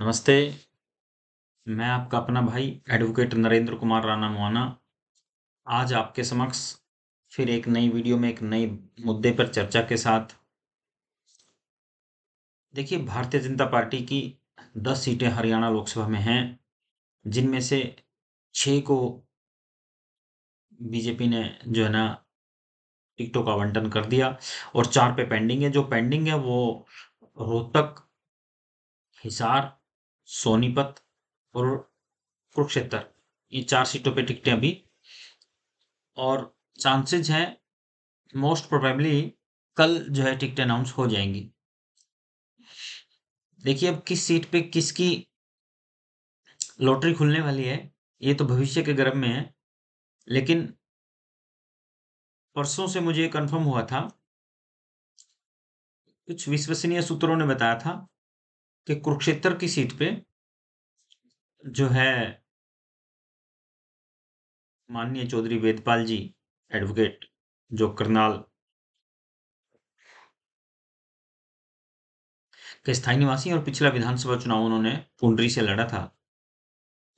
नमस्ते मैं आपका अपना भाई एडवोकेट नरेंद्र कुमार राणा मोहाना आज आपके समक्ष फिर एक नई वीडियो में एक नए मुद्दे पर चर्चा के साथ देखिए भारतीय जनता पार्टी की दस सीटें हरियाणा लोकसभा में हैं जिनमें से छः को बीजेपी ने जो है ना टिकटों का आवंटन कर दिया और चार पे पेंडिंग है जो पेंडिंग है वो रोहतक हिसार सोनीपत और कुरुक्षेत्र ये चार सीटों पे टिकटें अभी और चांसेज हैं मोस्ट प्रोबेबली कल जो है टिकट अनाउंस हो जाएंगी देखिए अब किस सीट पे किसकी लॉटरी खुलने वाली है ये तो भविष्य के गर्भ में है लेकिन परसों से मुझे कंफर्म हुआ था कुछ विश्वसनीय सूत्रों ने बताया था कि कुरुक्षेत्र की सीट पे जो है माननीय चौधरी वेदपाल जी एडवोकेट जो करनाल के स्थायी निवासी और पिछला विधानसभा चुनाव उन्होंने पुंडरी से लड़ा था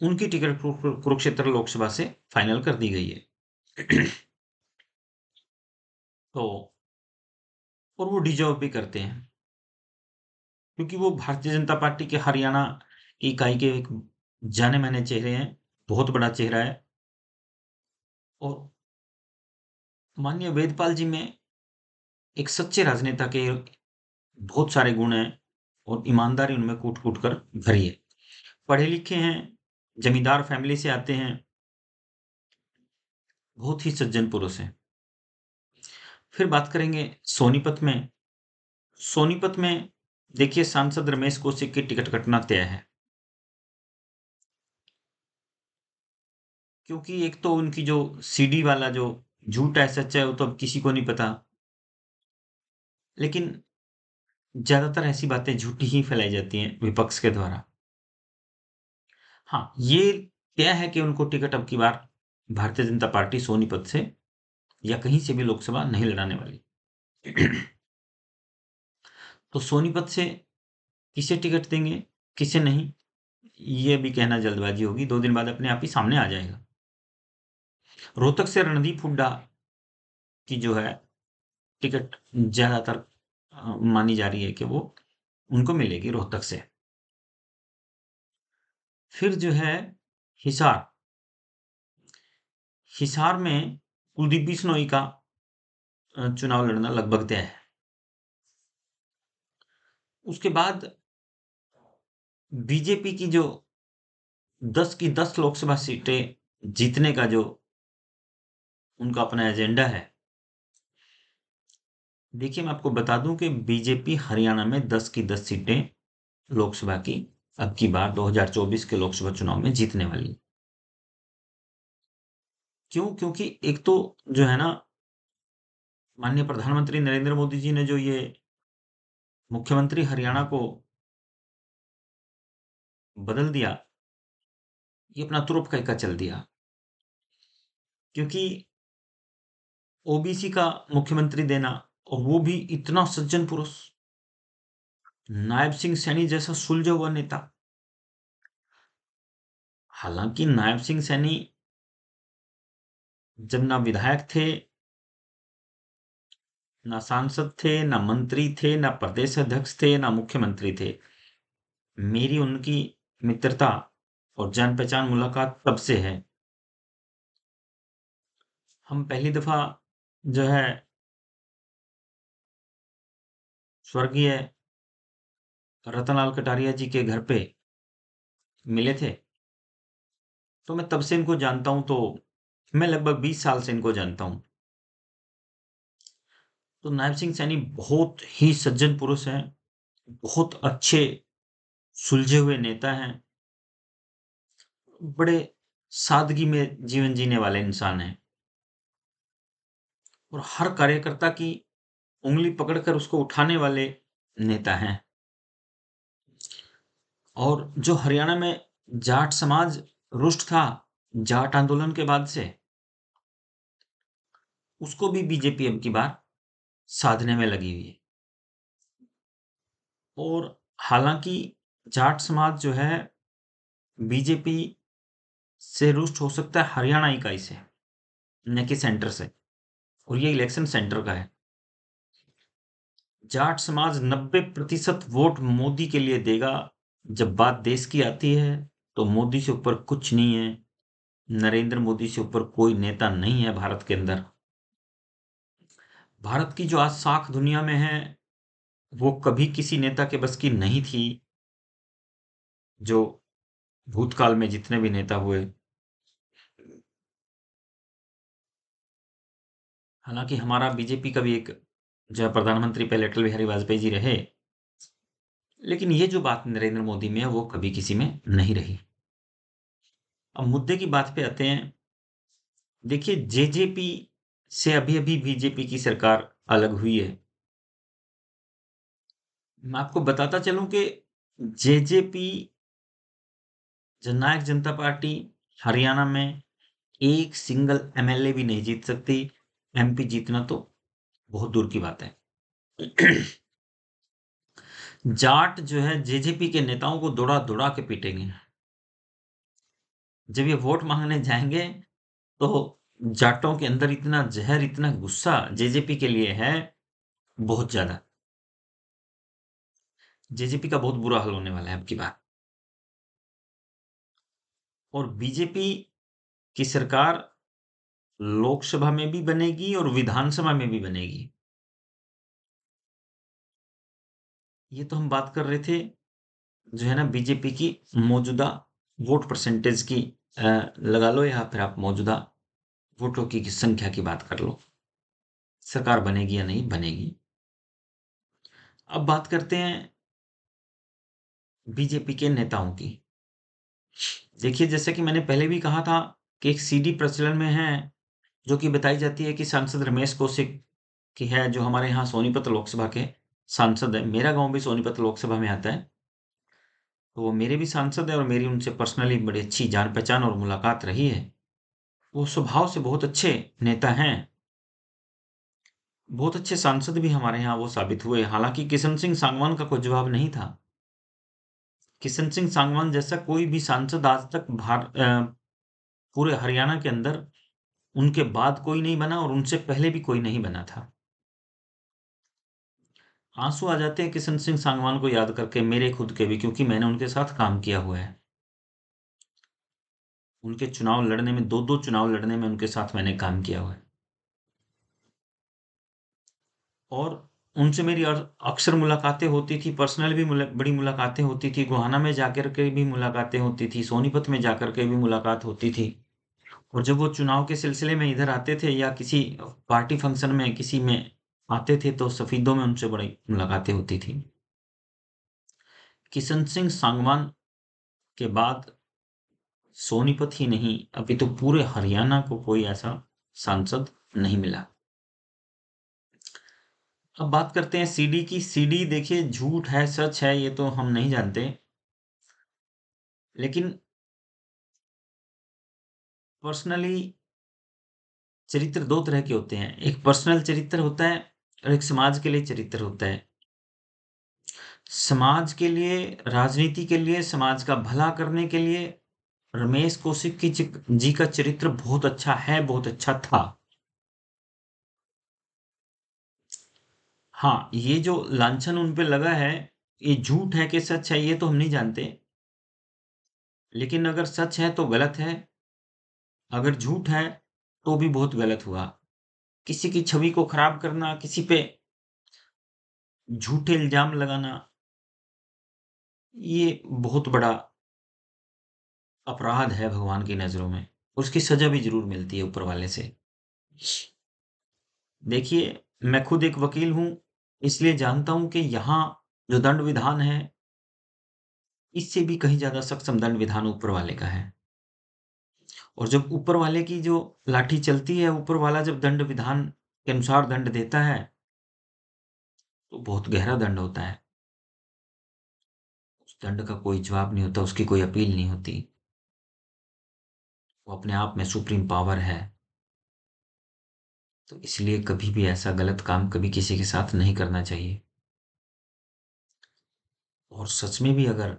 उनकी टिकट कुरुक्षेत्र लोकसभा से फाइनल कर दी गई है तो और वो डिजर्व भी करते हैं क्योंकि वो भारतीय जनता पार्टी के हरियाणा इकाई के एक जाने माने चेहरे हैं बहुत बड़ा चेहरा है और माननीय वेदपाल जी में एक सच्चे राजनेता के बहुत सारे गुण हैं और ईमानदारी उनमें कूट कूट कर भरी है पढ़े लिखे हैं जमींदार फैमिली से आते हैं बहुत ही सज्जन पुरुष हैं फिर बात करेंगे सोनीपत में सोनीपत में देखिए सांसद रमेश कौशिक की टिकट कटना तय है क्योंकि एक तो उनकी जो सीडी वाला जो झूठ है सच है वो तो अब किसी को नहीं पता लेकिन ज्यादातर ऐसी बातें झूठी ही फैलाई जाती हैं विपक्ष के द्वारा हाँ ये तय है कि उनको टिकट अब की बार भारतीय जनता पार्टी सोनीपत से या कहीं से भी लोकसभा नहीं लड़ाने वाली तो सोनीपत से किसे टिकट देंगे किसे नहीं ये भी कहना जल्दबाजी होगी दो दिन बाद अपने आप ही सामने आ जाएगा रोहतक से रणदीप हुड्डा की जो है टिकट ज़्यादातर मानी जा रही है कि वो उनको मिलेगी रोहतक से फिर जो है हिसार हिसार में कुलदीप बिश्नोई का चुनाव लड़ना लगभग तय है उसके बाद बीजेपी की जो दस की दस लोकसभा सीटें जीतने का जो उनका अपना एजेंडा है देखिए मैं आपको बता दूं कि बीजेपी हरियाणा में दस की दस सीटें लोकसभा की अब की बार 2024 के लोकसभा चुनाव में जीतने वाली क्यों क्योंकि एक तो जो है ना माननीय प्रधानमंत्री नरेंद्र मोदी जी ने जो ये मुख्यमंत्री हरियाणा को बदल दिया ये अपना तुरप कहका चल दिया क्योंकि ओबीसी का मुख्यमंत्री देना और वो भी इतना सज्जन पुरुष नायब सिंह सैनी जैसा सुलझा हुआ नेता हालांकि नायब सिंह सैनी जब ना विधायक थे ना सांसद थे ना मंत्री थे ना प्रदेश अध्यक्ष थे ना मुख्यमंत्री थे मेरी उनकी मित्रता और जान पहचान मुलाकात तब से है हम पहली दफा जो है स्वर्गीय रतनलाल कटारिया जी के घर पे मिले थे तो मैं तब से इनको जानता हूं तो मैं लगभग बीस साल से इनको जानता हूं तो नायब सिंह सैनी बहुत ही सज्जन पुरुष हैं बहुत अच्छे सुलझे हुए नेता हैं बड़े सादगी में जीवन जीने वाले इंसान हैं और हर कार्यकर्ता की उंगली पकड़कर उसको उठाने वाले नेता हैं और जो हरियाणा में जाट समाज रुष्ट था जाट आंदोलन के बाद से उसको भी बीजेपी अब की बार साधने में लगी हुई है और हालांकि जाट समाज जो है बीजेपी से रुष्ट हो सकता है हरियाणा इकाई से न कि सेंटर से और ये इलेक्शन सेंटर का है जाट समाज 90 प्रतिशत वोट मोदी के लिए देगा जब बात देश की आती है तो मोदी से ऊपर कुछ नहीं है नरेंद्र मोदी से ऊपर कोई नेता नहीं है भारत के अंदर भारत की जो आज साख दुनिया में है वो कभी किसी नेता के बस की नहीं थी जो भूतकाल में जितने भी नेता हुए हालांकि हमारा बीजेपी का भी एक जो प्रधानमंत्री पहले अटल बिहारी वाजपेयी जी रहे लेकिन ये जो बात नरेंद्र मोदी में है वो कभी किसी में नहीं रही अब मुद्दे की बात पे आते हैं देखिए जेजेपी से अभी अभी बीजेपी की सरकार अलग हुई है मैं आपको बताता चलूं कि जेजेपी जननायक जनता पार्टी हरियाणा में एक सिंगल एमएलए भी नहीं जीत सकती एमपी जीतना तो बहुत दूर की बात है जाट जो है जेजेपी के नेताओं को दौड़ा दौड़ा के पीटेंगे जब ये वोट मांगने जाएंगे तो जाटों के अंदर इतना जहर इतना गुस्सा जेजेपी के लिए है बहुत ज्यादा जेजेपी का बहुत बुरा हाल होने वाला है अब की बार और बीजेपी की सरकार लोकसभा में भी बनेगी और विधानसभा में भी बनेगी ये तो हम बात कर रहे थे जो है ना बीजेपी की मौजूदा वोट परसेंटेज की लगा लो या फिर आप मौजूदा वोटों की संख्या की बात कर लो सरकार बनेगी या नहीं बनेगी अब बात करते हैं बीजेपी के नेताओं की देखिए जैसे कि मैंने पहले भी कहा था कि एक सीडी प्रचलन में है जो कि बताई जाती है कि सांसद रमेश कौशिक की है जो हमारे यहाँ सोनीपत लोकसभा के सांसद है मेरा गांव भी सोनीपत लोकसभा में आता है तो वो मेरे भी सांसद है और मेरी उनसे पर्सनली बड़ी अच्छी जान पहचान और मुलाकात रही है वो स्वभाव से बहुत अच्छे नेता हैं बहुत अच्छे सांसद भी हमारे यहाँ वो साबित हुए हालांकि किशन सिंह सांगवान का कोई जवाब नहीं था किशन सिंह सांगवान जैसा कोई भी सांसद आज तक भार पूरे हरियाणा के अंदर उनके बाद कोई नहीं बना और उनसे पहले भी कोई नहीं बना था आंसू आ जाते हैं किशन सिंह सांगवान को याद करके मेरे खुद के भी क्योंकि मैंने उनके साथ काम किया हुआ है उनके चुनाव लड़ने में दो दो चुनाव लड़ने में उनके साथ मैंने काम किया हुआ है और उनसे मेरी अक्सर मुलाकातें होती थी पर्सनल भी मुला, बड़ी मुलाकातें होती थी गुहाना में जाकर के भी मुलाकातें होती थी सोनीपत में जाकर के भी मुलाकात होती थी और जब वो चुनाव के सिलसिले में इधर आते थे या किसी पार्टी फंक्शन में किसी में आते थे तो सफ़ीदों में उनसे बड़ी मुलाकातें होती थी किशन सिंह सांगवान के बाद सोनीपत ही नहीं अभी तो पूरे हरियाणा को कोई ऐसा सांसद नहीं मिला अब बात करते हैं सीडी की सीडी देखिए झूठ है सच है ये तो हम नहीं जानते लेकिन पर्सनली चरित्र दो तरह के होते हैं एक पर्सनल चरित्र होता है और एक समाज के लिए चरित्र होता है समाज के लिए राजनीति के लिए समाज का भला करने के लिए रमेश कौशिक की जी का चरित्र बहुत अच्छा है बहुत अच्छा था हाँ ये जो लांछन उन लगा है ये झूठ है कि सच है ये तो हम नहीं जानते लेकिन अगर सच है तो गलत है अगर झूठ है तो भी बहुत गलत हुआ किसी की छवि को खराब करना किसी पे झूठे इल्जाम लगाना ये बहुत बड़ा अपराध है भगवान की नज़रों में उसकी सज़ा भी ज़रूर मिलती है ऊपर वाले से देखिए मैं खुद एक वकील हूँ इसलिए जानता हूँ कि यहाँ जो दंड विधान है इससे भी कहीं ज़्यादा सक्षम दंड विधान ऊपर वाले का है और जब ऊपर वाले की जो लाठी चलती है ऊपर वाला जब दंड विधान के अनुसार दंड देता है तो बहुत गहरा दंड होता है उस दंड का कोई जवाब नहीं होता उसकी कोई अपील नहीं होती वो अपने आप में सुप्रीम पावर है तो इसलिए कभी भी ऐसा गलत काम कभी किसी के साथ नहीं करना चाहिए और सच में भी अगर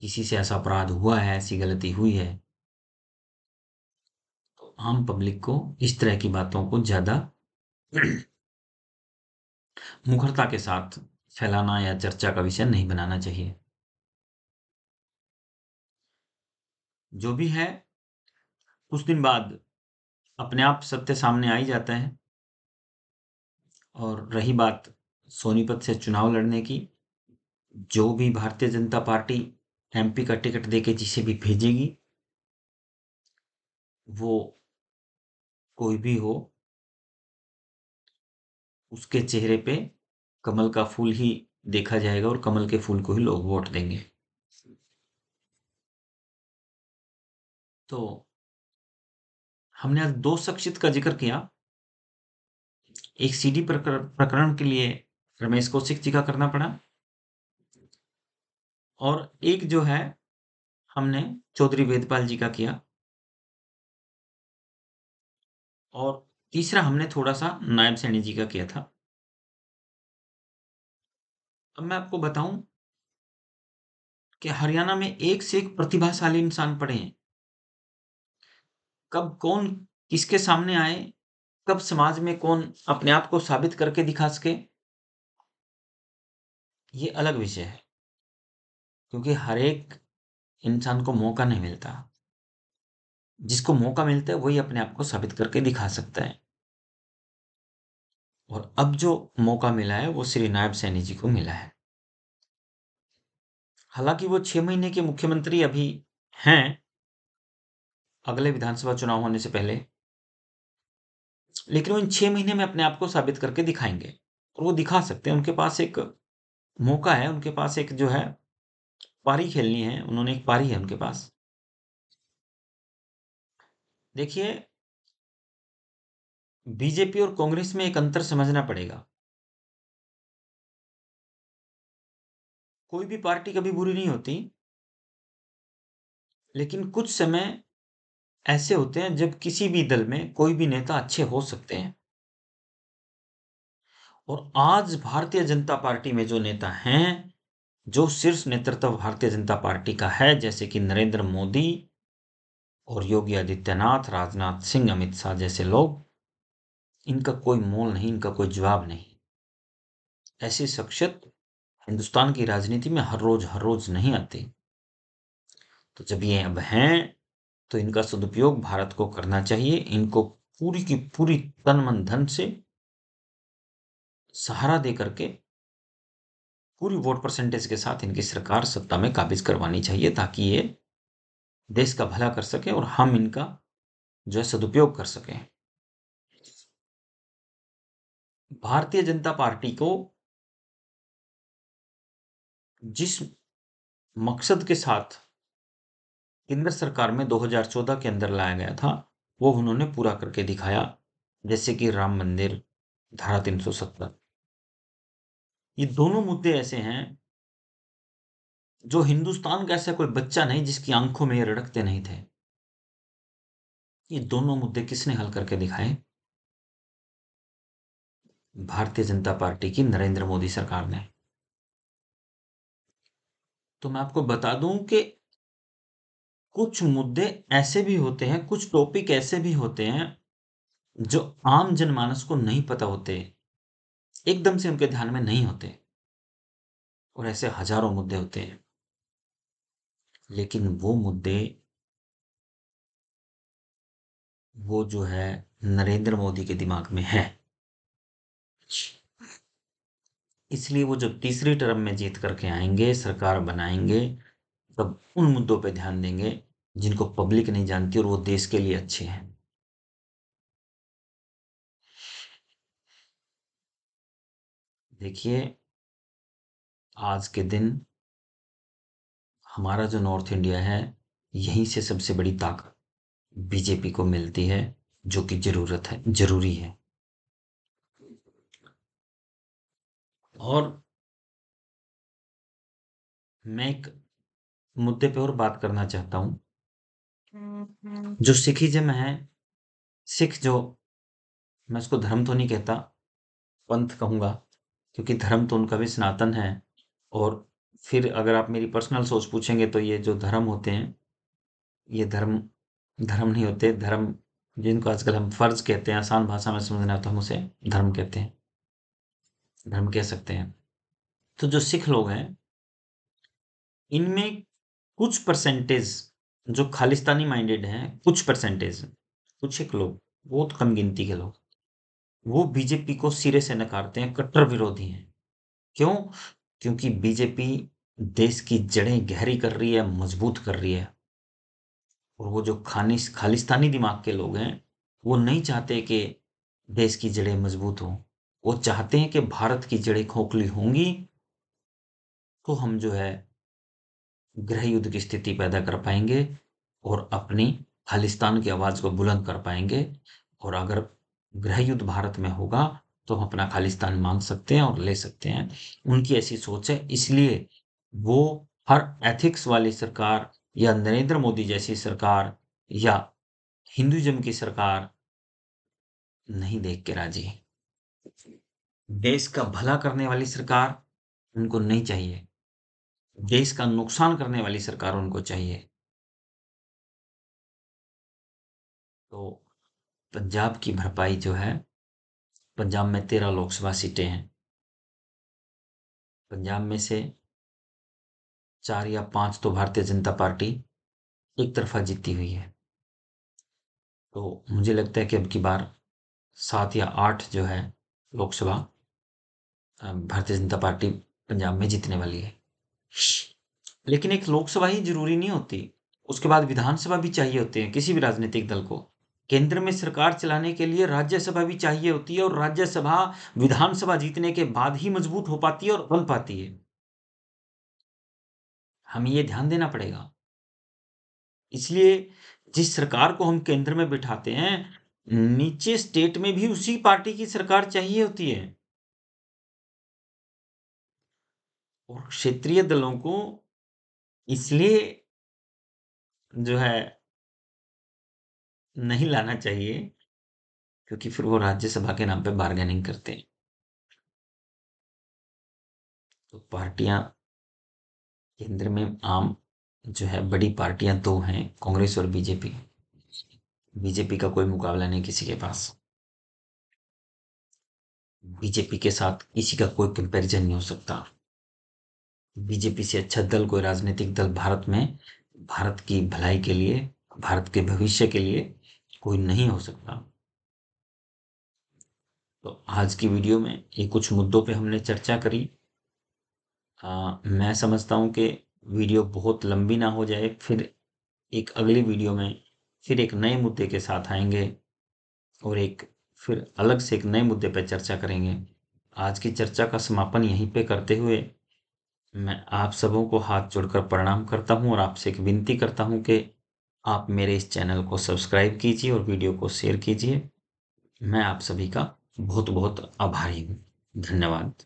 किसी से ऐसा अपराध हुआ है ऐसी गलती हुई है तो आम पब्लिक को इस तरह की बातों को ज़्यादा मुखरता के साथ फैलाना या चर्चा का विषय नहीं बनाना चाहिए जो भी है कुछ दिन बाद अपने आप सत्य सामने आ ही जाता है और रही बात सोनीपत से चुनाव लड़ने की जो भी भारतीय जनता पार्टी एमपी का टिकट देके जिसे भी भेजेगी वो कोई भी हो उसके चेहरे पे कमल का फूल ही देखा जाएगा और कमल के फूल को ही लोग वोट देंगे तो हमने आज दो शख्सियत का जिक्र किया एक सीडी प्रकरण के लिए रमेश कौशिक जी का करना पड़ा और एक जो है हमने चौधरी वेदपाल जी का किया और तीसरा हमने थोड़ा सा नायब सैनी जी का किया था अब मैं आपको बताऊं कि हरियाणा में एक से एक प्रतिभाशाली इंसान पड़े हैं कब कौन किसके सामने आए कब समाज में कौन अपने आप को साबित करके दिखा सके ये अलग विषय है क्योंकि हर एक इंसान को मौका नहीं मिलता जिसको मौका मिलता है वही अपने आप को साबित करके दिखा सकता है और अब जो मौका मिला है वो श्री नायब सैनी जी को मिला है हालांकि वो छह महीने के मुख्यमंत्री अभी हैं अगले विधानसभा चुनाव होने से पहले लेकिन वो इन छह महीने में अपने आप को साबित करके दिखाएंगे और वो दिखा सकते हैं उनके पास एक मौका है उनके पास एक जो है पारी खेलनी है उन्होंने एक पारी है उनके पास देखिए बीजेपी और कांग्रेस में एक अंतर समझना पड़ेगा कोई भी पार्टी कभी बुरी नहीं होती लेकिन कुछ समय ऐसे होते हैं जब किसी भी दल में कोई भी नेता अच्छे हो सकते हैं और आज भारतीय जनता पार्टी में जो नेता हैं जो शीर्ष नेतृत्व भारतीय जनता पार्टी का है जैसे कि नरेंद्र मोदी और योगी आदित्यनाथ राजनाथ सिंह अमित शाह जैसे लोग इनका कोई मोल नहीं इनका कोई जवाब नहीं ऐसी शख्सियत हिंदुस्तान की राजनीति में हर रोज हर रोज नहीं आती तो जब ये अब हैं तो इनका सदुपयोग भारत को करना चाहिए इनको पूरी की पूरी तन मन धन से सहारा दे करके पूरी वोट परसेंटेज के साथ इनकी सरकार सत्ता में काबिज करवानी चाहिए ताकि ये देश का भला कर सके और हम इनका जो है सदुपयोग कर सकें भारतीय जनता पार्टी को जिस मकसद के साथ केंद्र सरकार में 2014 के अंदर लाया गया था वो उन्होंने पूरा करके दिखाया जैसे कि राम मंदिर धारा 370 ये दोनों मुद्दे ऐसे हैं जो हिंदुस्तान का ऐसा कोई बच्चा नहीं जिसकी आंखों में ये रड़कते नहीं थे ये दोनों मुद्दे किसने हल करके दिखाए भारतीय जनता पार्टी की नरेंद्र मोदी सरकार ने तो मैं आपको बता दूं कि कुछ मुद्दे ऐसे भी होते हैं कुछ टॉपिक ऐसे भी होते हैं जो आम जनमानस को नहीं पता होते एकदम से उनके ध्यान में नहीं होते और ऐसे हजारों मुद्दे होते हैं लेकिन वो मुद्दे वो जो है नरेंद्र मोदी के दिमाग में है इसलिए वो जब तीसरी टर्म में जीत करके आएंगे सरकार बनाएंगे तब उन मुद्दों पे ध्यान देंगे जिनको पब्लिक नहीं जानती और वो देश के लिए अच्छे हैं देखिए आज के दिन हमारा जो नॉर्थ इंडिया है यहीं से सबसे बड़ी ताकत बीजेपी को मिलती है जो कि जरूरत है जरूरी है और मैं एक मुद्दे पे और बात करना चाहता हूं जो सिखिज्म है सिख जो मैं उसको धर्म तो नहीं कहता पंथ कहूँगा क्योंकि धर्म तो उनका भी सनातन है और फिर अगर आप मेरी पर्सनल सोच पूछेंगे तो ये जो धर्म होते हैं ये धर्म धर्म नहीं होते धर्म जिनको आजकल हम फर्ज कहते हैं आसान भाषा में समझना तो हम उसे धर्म कहते हैं धर्म कह सकते हैं तो जो सिख लोग हैं इनमें कुछ परसेंटेज जो खालिस्तानी माइंडेड हैं कुछ परसेंटेज कुछ एक लोग बहुत कम गिनती के लोग वो बीजेपी को सिरे से नकारते हैं कट्टर विरोधी हैं क्यों क्योंकि बीजेपी देश की जड़ें गहरी कर रही है मजबूत कर रही है और वो जो खानि खालिस्तानी दिमाग के लोग हैं वो नहीं चाहते कि देश की जड़ें मजबूत हों वो चाहते हैं कि भारत की जड़ें खोखली होंगी तो हम जो है गृह युद्ध की स्थिति पैदा कर पाएंगे और अपनी खालिस्तान की आवाज़ को बुलंद कर पाएंगे और अगर गृह युद्ध भारत में होगा तो हम अपना खालिस्तान मांग सकते हैं और ले सकते हैं उनकी ऐसी सोच है इसलिए वो हर एथिक्स वाली सरकार या नरेंद्र मोदी जैसी सरकार या हिंदुज़म की सरकार नहीं देख के राजी देश का भला करने वाली सरकार उनको नहीं चाहिए देश का नुकसान करने वाली सरकार उनको चाहिए तो पंजाब की भरपाई जो है पंजाब में तेरह लोकसभा सीटें हैं पंजाब में से चार या पांच तो भारतीय जनता पार्टी एक तरफा जीती हुई है तो मुझे लगता है कि अब की बार सात या आठ जो है लोकसभा भारतीय जनता पार्टी पंजाब में जीतने वाली है लेकिन एक लोकसभा ही जरूरी नहीं होती उसके बाद विधानसभा भी चाहिए होते हैं किसी भी राजनीतिक दल को केंद्र में सरकार चलाने के लिए राज्यसभा भी चाहिए होती है और राज्यसभा विधानसभा जीतने के बाद ही मजबूत हो पाती है और बन पाती है हमें यह ध्यान देना पड़ेगा इसलिए जिस सरकार को हम केंद्र में बिठाते हैं नीचे स्टेट में भी उसी पार्टी की सरकार चाहिए होती है और क्षेत्रीय दलों को इसलिए जो है नहीं लाना चाहिए क्योंकि फिर वो राज्यसभा के नाम पे बार्गेनिंग करते हैं तो पार्टियां केंद्र में आम जो है बड़ी पार्टियां दो तो हैं कांग्रेस और बीजेपी बीजेपी का कोई मुकाबला नहीं किसी के पास बीजेपी के साथ किसी का कोई कंपैरिजन नहीं हो सकता बीजेपी से अच्छा दल कोई राजनीतिक दल भारत में भारत की भलाई के लिए भारत के भविष्य के लिए कोई नहीं हो सकता तो आज की वीडियो में ये कुछ मुद्दों पे हमने चर्चा करी आ, मैं समझता हूँ कि वीडियो बहुत लंबी ना हो जाए फिर एक अगली वीडियो में फिर एक नए मुद्दे के साथ आएंगे और एक फिर अलग से एक नए मुद्दे पर चर्चा करेंगे आज की चर्चा का समापन यहीं पे करते हुए मैं आप सबों को हाथ जोड़कर प्रणाम करता हूँ और आपसे एक विनती करता हूँ कि आप मेरे इस चैनल को सब्सक्राइब कीजिए और वीडियो को शेयर कीजिए मैं आप सभी का बहुत बहुत आभारी हूँ धन्यवाद